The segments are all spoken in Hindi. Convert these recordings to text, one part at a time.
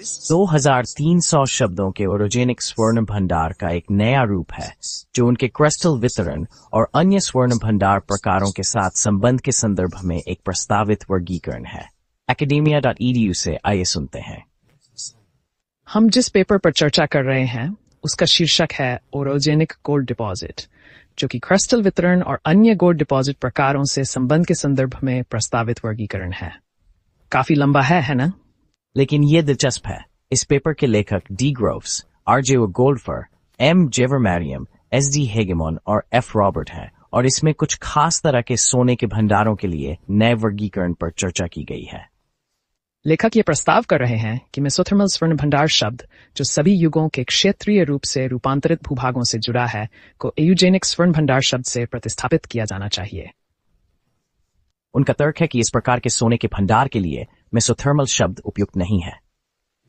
दो हजार तीन सौ शब्दों के ओरोजेनिक स्वर्ण भंडार का एक नया रूप है जो उनके क्रिस्टल वितरण और अन्य स्वर्ण भंडार प्रकारों के साथ संबंध के संदर्भ में एक प्रस्तावित वर्गीकरण है एकेडेमिया डॉट ई से आइए सुनते हैं हम जिस पेपर पर चर्चा कर रहे हैं उसका शीर्षक है ओरोजेनिक गोल्ड डिपॉजिट जो कि क्रिस्टल वितरण और अन्य गोल्ड डिपॉजिट प्रकारों से संबंध के संदर्भ में प्रस्तावित वर्गीकरण है काफी लंबा है है ना लेकिन ये दिलचस्प है इस पेपर के लेखक D Groves RJ Goldfarb M Gebre Mariam S D Hagemann और एफ रॉबर्ट हैं और इसमें कुछ खास तरह के सोने के भंडारों के लिए नए वर्गीकरण पर चर्चा की गई है लेखक ये प्रस्ताव कर रहे हैं कि मेसोथर्मल स्वर्ण भंडार शब्द जो सभी युगों के क्षेत्रीय रूप से रूपांतरित भूभागों से जुड़ा है को एयुजेनिक स्वर्ण भंडार शब्द से प्रतिस्थापित किया जाना चाहिए उनका तर्क है कि इस प्रकार के सोने के भंडार के लिए मेसोथर्मल शब्द उपयुक्त नहीं है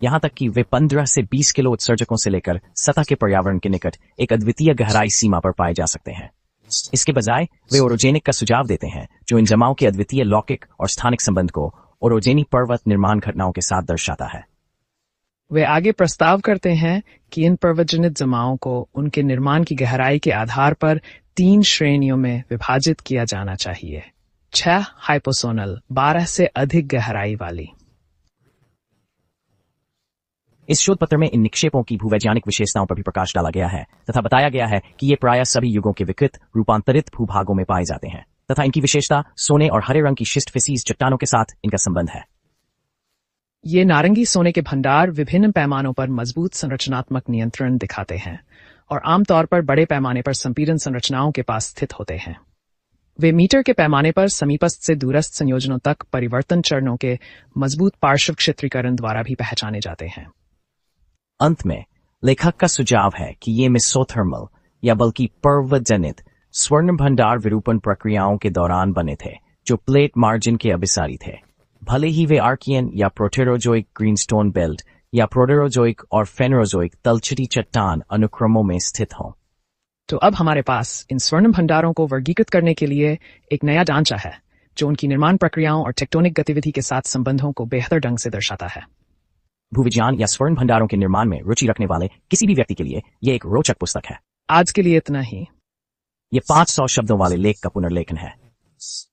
यहां तक कि वे 15 से 20 किलो उत्सर्जकों से लेकर सतह के पर्यावरण के निकट एक अद्वितीय गहराई सीमा पर पाए जा सकते हैं इसके बजाय वे ओरोजेनिक का सुझाव देते हैं जो इन जमाओं के अद्वितीय लौकिक और स्थानिक संबंध को ओरोजेनी पर्वत निर्माण घटनाओं के साथ दर्शाता है वे आगे प्रस्ताव करते हैं कि इन पर्वजनित जमाओं को उनके निर्माण की गहराई के आधार पर तीन श्रेणियों में विभाजित किया जाना चाहिए छह हाइपोसोनल बारह से अधिक गहराई वाली इस शोध पत्र में इन निक्षेपों की भूवैज्ञानिक विशेषताओं पर भी प्रकाश डाला गया है तथा बताया गया है कि ये प्राय सभी युगों के विकृत रूपांतरित भूभागों में पाए जाते हैं तथा इनकी विशेषता सोने और हरे रंग की शिष्ट फिसीज चट्टानों के साथ इनका संबंध है ये नारंगी सोने के भंडार विभिन्न पैमानों पर मजबूत संरचनात्मक नियंत्रण दिखाते हैं और आमतौर पर बड़े पैमाने पर संपीड़न संरचनाओं के पास स्थित होते हैं वे मीटर के पैमाने पर समीपस्थ से दूरस्थ संयोजनों तक परिवर्तन चरणों के मजबूत पार्श्व क्षेत्रीकरण द्वारा भी पहचाने जाते हैं अंत में लेखक का सुझाव है कि ये मिसोथर्मल या बल्कि पर्वजनित स्वर्ण भंडार विरूपण प्रक्रियाओं के दौरान बने थे जो प्लेट मार्जिन के अभिसारी थे भले ही वे आर्कियन या प्रोटेरोजोइक ग्रीनस्टोन बेल्ट या प्रोटेरोजोइक और फेनरोजोइक तलछटी चट्टान अनुक्रमों में स्थित हों तो अब हमारे पास इन स्वर्णम भंडारों को वर्गीकृत करने के लिए एक नया ढांचा है जो उनकी निर्माण प्रक्रियाओं और टेक्टोनिक गतिविधि के साथ संबंधों को बेहतर ढंग से दर्शाता है भूविज्ञान या स्वर्ण भंडारों के निर्माण में रुचि रखने वाले किसी भी व्यक्ति के लिए यह एक रोचक पुस्तक है आज के लिए इतना ही ये 500 शब्दों वाले लेख का पुनर्लेखन है